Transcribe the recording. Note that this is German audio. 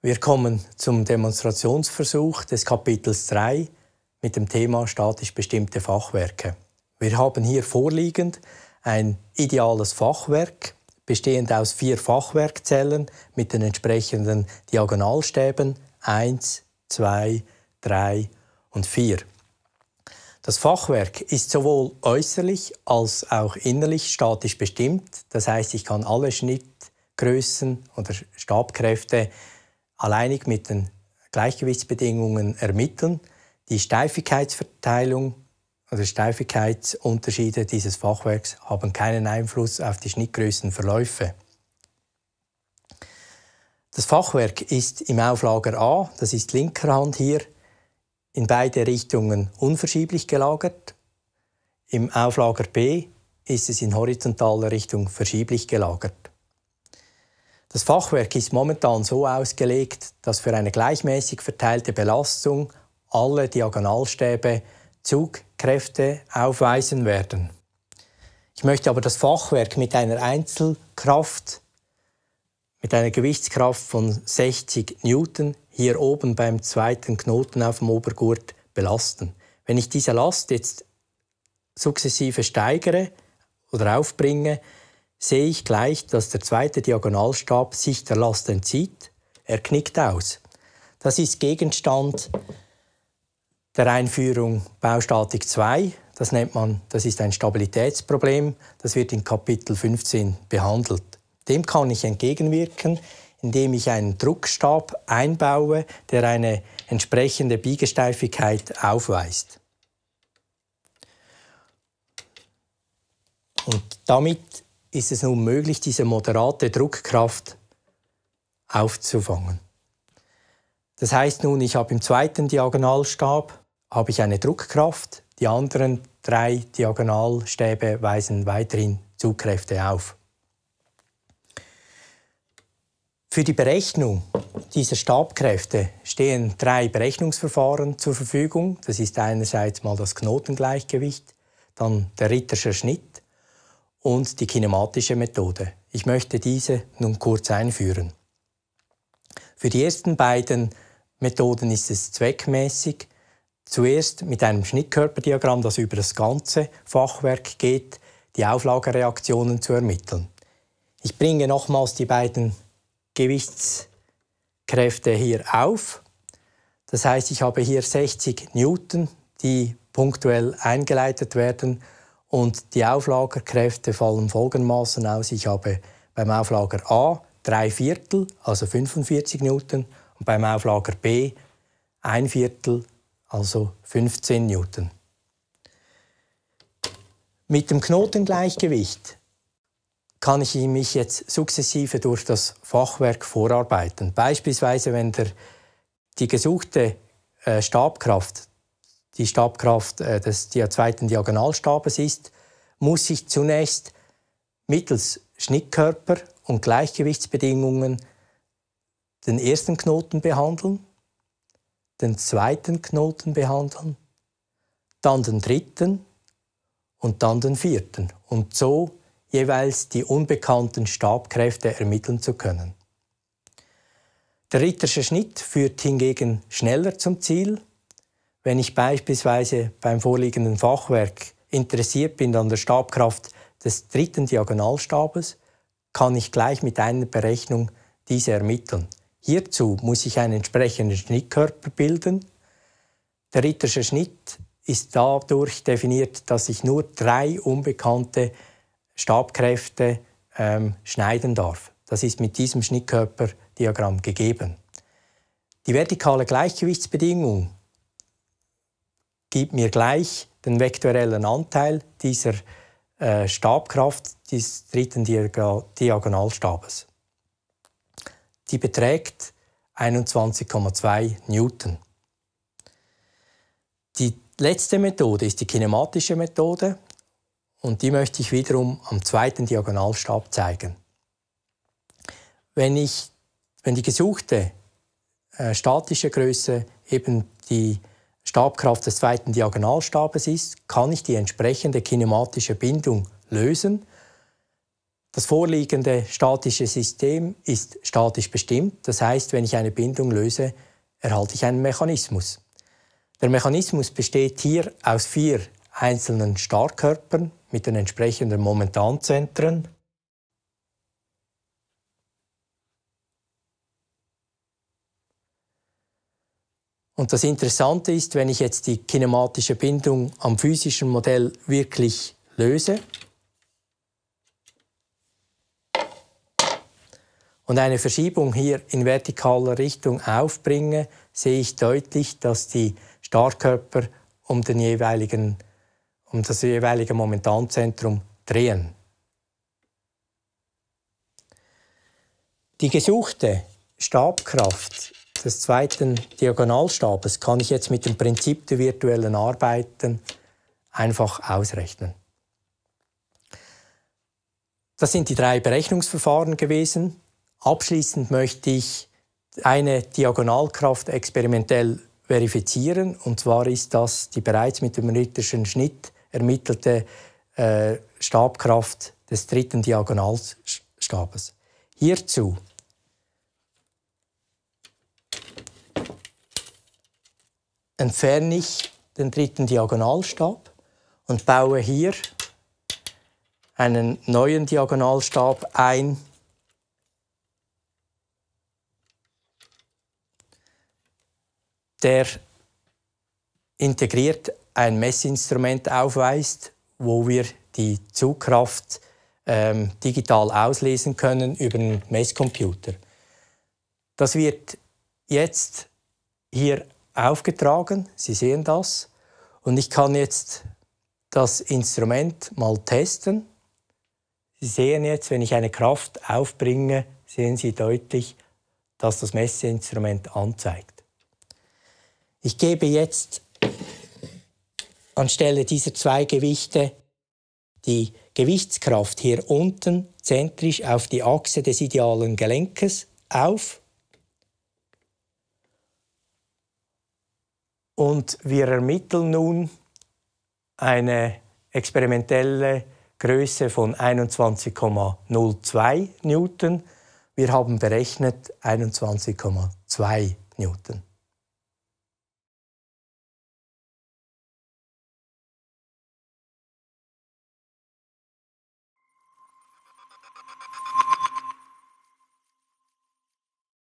Wir kommen zum Demonstrationsversuch des Kapitels 3 mit dem Thema statisch bestimmte Fachwerke. Wir haben hier vorliegend ein ideales Fachwerk, bestehend aus vier Fachwerkzellen mit den entsprechenden Diagonalstäben 1, 2, 3 und 4. Das Fachwerk ist sowohl äußerlich als auch innerlich statisch bestimmt. Das heißt, ich kann alle Schnittgrößen oder Stabkräfte alleinig mit den Gleichgewichtsbedingungen ermitteln, die Steifigkeitsverteilung oder Steifigkeitsunterschiede dieses Fachwerks haben keinen Einfluss auf die Schnittgrößenverläufe. Das Fachwerk ist im Auflager A, das ist linker Hand hier, in beide Richtungen unverschieblich gelagert. Im Auflager B ist es in horizontaler Richtung verschieblich gelagert. Das Fachwerk ist momentan so ausgelegt, dass für eine gleichmäßig verteilte Belastung alle Diagonalstäbe Zugkräfte aufweisen werden. Ich möchte aber das Fachwerk mit einer Einzelkraft, mit einer Gewichtskraft von 60 Newton hier oben beim zweiten Knoten auf dem Obergurt belasten. Wenn ich diese Last jetzt sukzessive steigere oder aufbringe, sehe ich gleich, dass der zweite Diagonalstab sich der Last entzieht. Er knickt aus. Das ist Gegenstand der Einführung Baustatik 2. Das nennt man, das ist ein Stabilitätsproblem. Das wird in Kapitel 15 behandelt. Dem kann ich entgegenwirken, indem ich einen Druckstab einbaue, der eine entsprechende Biegesteifigkeit aufweist. Und damit ist es nun möglich, diese moderate Druckkraft aufzufangen. Das heißt nun, ich habe im zweiten Diagonalstab habe ich eine Druckkraft, die anderen drei Diagonalstäbe weisen weiterhin Zugkräfte auf. Für die Berechnung dieser Stabkräfte stehen drei Berechnungsverfahren zur Verfügung. Das ist einerseits mal das Knotengleichgewicht, dann der Rittersche Schnitt und die kinematische Methode. Ich möchte diese nun kurz einführen. Für die ersten beiden Methoden ist es zweckmäßig, zuerst mit einem Schnittkörperdiagramm, das über das ganze Fachwerk geht, die Auflagereaktionen zu ermitteln. Ich bringe nochmals die beiden Gewichtskräfte hier auf. Das heißt, ich habe hier 60 Newton, die punktuell eingeleitet werden und die Auflagerkräfte fallen folgendermaßen aus. Ich habe beim Auflager A drei Viertel, also 45 Newton, und beim Auflager B ein Viertel, also 15 Newton. Mit dem Knotengleichgewicht kann ich mich jetzt sukzessive durch das Fachwerk vorarbeiten. Beispielsweise, wenn der, die gesuchte äh, Stabkraft die Stabkraft äh, des der zweiten Diagonalstabes ist, muss ich zunächst mittels Schnittkörper und Gleichgewichtsbedingungen den ersten Knoten behandeln, den zweiten Knoten behandeln, dann den dritten und dann den vierten und so jeweils die unbekannten Stabkräfte ermitteln zu können. Der rittersche Schnitt führt hingegen schneller zum Ziel wenn ich beispielsweise beim vorliegenden Fachwerk interessiert bin an der Stabkraft des dritten Diagonalstabes, kann ich gleich mit einer Berechnung diese ermitteln. Hierzu muss ich einen entsprechenden Schnittkörper bilden. Der Rittersche Schnitt ist dadurch definiert, dass ich nur drei unbekannte Stabkräfte ähm, schneiden darf. Das ist mit diesem Schnittkörperdiagramm gegeben. Die vertikale Gleichgewichtsbedingung gibt mir gleich den vektorellen Anteil dieser äh, Stabkraft des dritten Diago Diagonalstabes. Die beträgt 21,2 Newton. Die letzte Methode ist die kinematische Methode und die möchte ich wiederum am zweiten Diagonalstab zeigen. Wenn, ich, wenn die gesuchte äh, statische Größe eben die Stabkraft des zweiten Diagonalstabes ist, kann ich die entsprechende kinematische Bindung lösen. Das vorliegende statische System ist statisch bestimmt, das heißt, wenn ich eine Bindung löse, erhalte ich einen Mechanismus. Der Mechanismus besteht hier aus vier einzelnen Starkörpern mit den entsprechenden Momentanzentren Und das Interessante ist, wenn ich jetzt die kinematische Bindung am physischen Modell wirklich löse und eine Verschiebung hier in vertikaler Richtung aufbringe, sehe ich deutlich, dass die Starkörper um, den jeweiligen, um das jeweilige Momentanzentrum drehen. Die gesuchte Stabkraft des zweiten Diagonalstabes kann ich jetzt mit dem Prinzip der virtuellen Arbeiten einfach ausrechnen. Das sind die drei Berechnungsverfahren gewesen. Abschließend möchte ich eine Diagonalkraft experimentell verifizieren. Und zwar ist das die bereits mit dem ritterschen Schnitt ermittelte äh, Stabkraft des dritten Diagonalstabes. Hierzu entferne ich den dritten Diagonalstab und baue hier einen neuen Diagonalstab ein. der integriert ein Messinstrument aufweist, wo wir die Zugkraft ähm, digital auslesen können über einen Messcomputer. Das wird jetzt hier aufgetragen. Sie sehen das. Und ich kann jetzt das Instrument mal testen. Sie sehen jetzt, wenn ich eine Kraft aufbringe, sehen Sie deutlich, dass das Messeinstrument anzeigt. Ich gebe jetzt anstelle dieser zwei Gewichte die Gewichtskraft hier unten zentrisch auf die Achse des idealen Gelenkes auf Und wir ermitteln nun eine experimentelle Größe von 21,02 Newton. Wir haben berechnet 21,2 Newton.